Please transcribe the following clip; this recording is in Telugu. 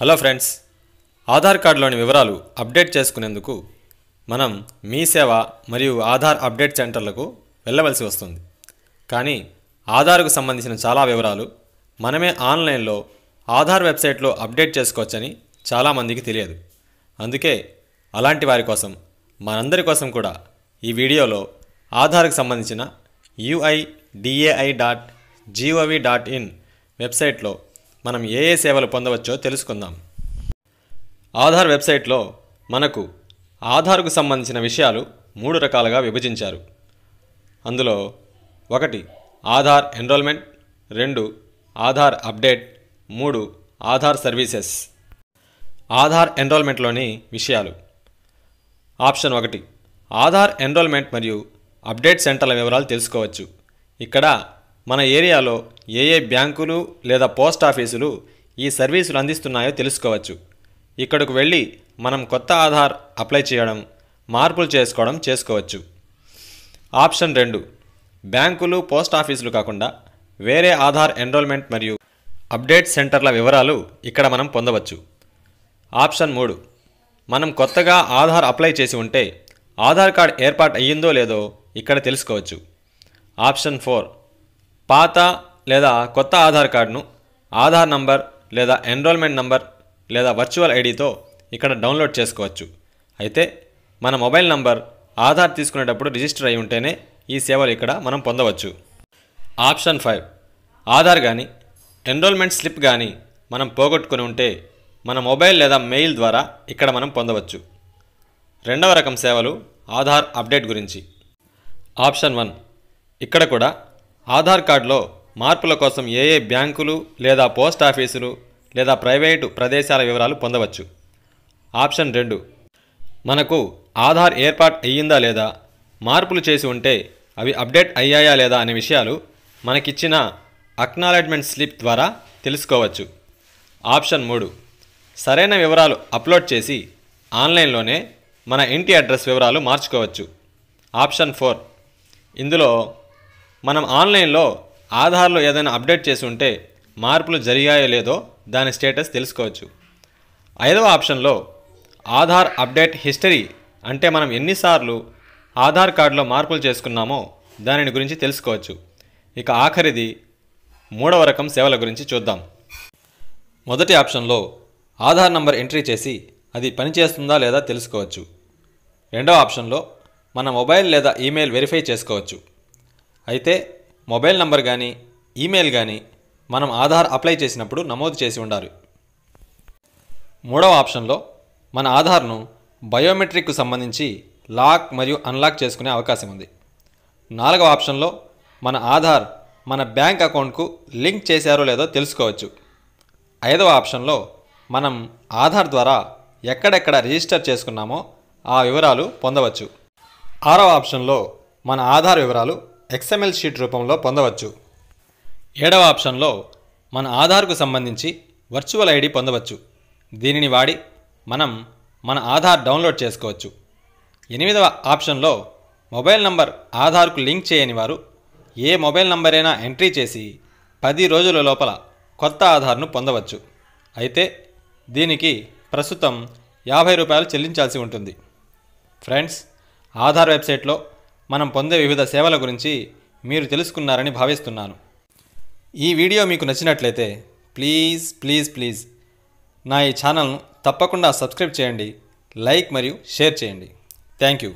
హలో ఫ్రెండ్స్ ఆధార్ కార్డులోని వివరాలు అప్డేట్ చేసుకునేందుకు మనం మీ సేవ మరియు ఆధార్ అప్డేట్ సెంటర్లకు వెళ్ళవలసి వస్తుంది కానీ ఆధార్కు సంబంధించిన చాలా వివరాలు మనమే ఆన్లైన్లో ఆధార్ వెబ్సైట్లో అప్డేట్ చేసుకోవచ్చని చాలామందికి తెలియదు అందుకే అలాంటి వారి కోసం మనందరి కోసం కూడా ఈ వీడియోలో ఆధార్కు సంబంధించిన UIDAI dot G O V dot in వెబ్సైట్లో మనం ఏ ఏ సేవలు పొందవచ్చో తెలుసుకుందాం ఆధార్ వెబ్సైట్లో మనకు ఆధార్కు సంబంధించిన విషయాలు మూడు రకాలుగా విభజించారు అందులో ఒకటి ఆధార్ ఎన్రోల్మెంట్ రెండు ఆధార్ అప్డేట్ మూడు ఆధార్ సర్వీసెస్ ఆధార్ ఎన్రోల్మెంట్లోని విషయాలు ఆప్షన్ ఒకటి ఆధార్ ఎన్రోల్మెంట్ మరియు అప్డేట్ సెంటర్ల వివరాలు తెలుసుకోవచ్చు ఇక్కడ మన ఏరియాలో ఏ ఏ బ్యాంకులు లేదా పోస్ట్ ఆఫీసులు ఈ సర్వీసులు అందిస్తున్నాయో తెలుసుకోవచ్చు ఇక్కడకు వెళ్ళి మనం కొత్త ఆధార్ అప్లై చేయడం మార్పులు చేసుకోవడం చేసుకోవచ్చు ఆప్షన్ రెండు బ్యాంకులు పోస్ట్ ఆఫీసులు కాకుండా వేరే ఆధార్ ఎన్రోల్మెంట్ మరియు అప్డేట్ సెంటర్ల వివరాలు ఇక్కడ మనం పొందవచ్చు ఆప్షన్ మూడు మనం కొత్తగా ఆధార్ అప్లై చేసి ఉంటే ఆధార్ కార్డ్ ఏర్పాటు అయ్యిందో లేదో ఇక్కడ తెలుసుకోవచ్చు ఆప్షన్ ఫోర్ పాత లేదా కొత్త ఆధార్ కార్డును ఆధార్ నంబర్ లేదా ఎన్రోల్మెంట్ నంబర్ లేదా వర్చువల్ ఐడితో ఇక్కడ డౌన్లోడ్ చేసుకోవచ్చు అయితే మన మొబైల్ నంబర్ ఆధార్ తీసుకునేటప్పుడు రిజిస్టర్ అయి ఉంటేనే ఈ సేవలు ఇక్కడ మనం పొందవచ్చు ఆప్షన్ ఫైవ్ ఆధార్ కానీ ఎన్రోల్మెంట్ స్లిప్ కానీ మనం పోగొట్టుకుని ఉంటే మన మొబైల్ లేదా మెయిల్ ద్వారా ఇక్కడ మనం పొందవచ్చు రెండవ రకం సేవలు ఆధార్ అప్డేట్ గురించి ఆప్షన్ వన్ ఇక్కడ కూడా ఆధార్ కార్డులో మార్పుల కోసం ఏఏ బ్యాంకులు లేదా పోస్ట్ ఆఫీసులు లేదా ప్రైవేటు ప్రదేశాల వివరాలు పొందవచ్చు ఆప్షన్ రెండు మనకు ఆధార్ ఏర్పాటు అయ్యిందా లేదా మార్పులు చేసి ఉంటే అవి అప్డేట్ అయ్యాయా లేదా అనే విషయాలు మనకిచ్చిన అక్నాలెడ్జ్మెంట్ స్లిప్ ద్వారా తెలుసుకోవచ్చు ఆప్షన్ మూడు సరైన వివరాలు అప్లోడ్ చేసి ఆన్లైన్లోనే మన ఇంటి అడ్రస్ వివరాలు మార్చుకోవచ్చు ఆప్షన్ ఫోర్ ఇందులో మనం ఆన్లైన్లో ఆధార్లో ఏదైనా అప్డేట్ చేసి ఉంటే మార్పులు జరిగాయో లేదో దాని స్టేటస్ తెలుసుకోవచ్చు ఐదవ ఆప్షన్లో ఆధార్ అప్డేట్ హిస్టరీ అంటే మనం ఎన్నిసార్లు ఆధార్ కార్డులో మార్పులు చేసుకున్నామో దానిని గురించి తెలుసుకోవచ్చు ఇక ఆఖరిది మూడవ రకం సేవల గురించి చూద్దాం మొదటి ఆప్షన్లో ఆధార్ నంబర్ ఎంట్రీ చేసి అది పనిచేస్తుందా లేదా తెలుసుకోవచ్చు రెండవ ఆప్షన్లో మన మొబైల్ లేదా ఈమెయిల్ వెరిఫై చేసుకోవచ్చు అయితే మొబైల్ నంబర్ కానీ ఈమెయిల్ కానీ మనం ఆధార్ అప్లై చేసినప్పుడు నమోదు చేసి ఉండాలి మూడవ ఆప్షన్లో మన ఆధార్ను బయోమెట్రిక్కు సంబంధించి లాక్ మరియు అన్లాక్ చేసుకునే అవకాశం ఉంది నాలుగవ ఆప్షన్లో మన ఆధార్ మన బ్యాంక్ అకౌంట్కు లింక్ చేశారో లేదో తెలుసుకోవచ్చు ఐదవ ఆప్షన్లో మనం ఆధార్ ద్వారా ఎక్కడెక్కడ రిజిస్టర్ చేసుకున్నామో ఆ వివరాలు పొందవచ్చు ఆరవ ఆప్షన్లో మన ఆధార్ వివరాలు ఎక్స్ఎంఎల్ షీట్ రూపంలో పొందవచ్చు ఏడవ ఆప్షన్లో మన ఆధార్కు సంబంధించి వర్చువల్ ఐడి పొందవచ్చు దీనిని వాడి మనం మన ఆధార్ డౌన్లోడ్ చేసుకోవచ్చు ఎనిమిదవ ఆప్షన్లో మొబైల్ నంబర్ ఆధార్కు లింక్ చేయని వారు ఏ మొబైల్ నంబర్ అయినా ఎంట్రీ చేసి పది రోజుల లోపల కొత్త ఆధార్ను పొందవచ్చు అయితే దీనికి ప్రస్తుతం యాభై రూపాయలు చెల్లించాల్సి ఉంటుంది ఫ్రెండ్స్ ఆధార్ వెబ్సైట్లో మనం పొందే వివిధ సేవల గురించి మీరు తెలుసుకున్నారని భావిస్తున్నాను ఈ వీడియో మీకు నచ్చినట్లయితే ప్లీజ్ ప్లీజ్ ప్లీజ్ నా ఈ ఛానల్ను తప్పకుండా సబ్స్క్రైబ్ చేయండి లైక్ మరియు షేర్ చేయండి థ్యాంక్ యూ